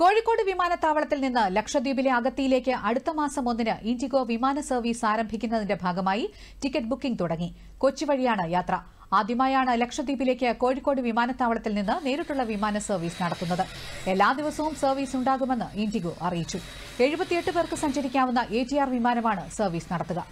കോഴിക്കോട് വിമാനത്താവളത്തിൽ നിന്ന് ലക്ഷദ്വീപിലെ അഗത്തിയിലേക്ക് അടുത്ത മാസം ഒന്നിന് ഇൻഡിഗോ വിമാന സർവീസ് ആരംഭിക്കുന്നതിന്റെ ഭാഗമായി ടിക്കറ്റ് ബുക്കിംഗ് തുടങ്ങി കൊച്ചി വഴിയാണ് യാത്ര ആദ്യമായാണ് ലക്ഷദ്വീപിലേക്ക് കോഴിക്കോട് വിമാനത്താവളത്തിൽ നിന്ന് നേരിട്ടുള്ള വിമാന സർവീസ് നടത്തുന്നത് എല്ലാ ദിവസവും സർവീസ് ഉണ്ടാകുമെന്ന് ഇൻഡിഗോ അറിയിച്ചു എഴുപത്തിയെട്ട് പേർക്ക് സഞ്ചരിക്കാവുന്ന എ വിമാനമാണ് സർവീസ് നടത്തുക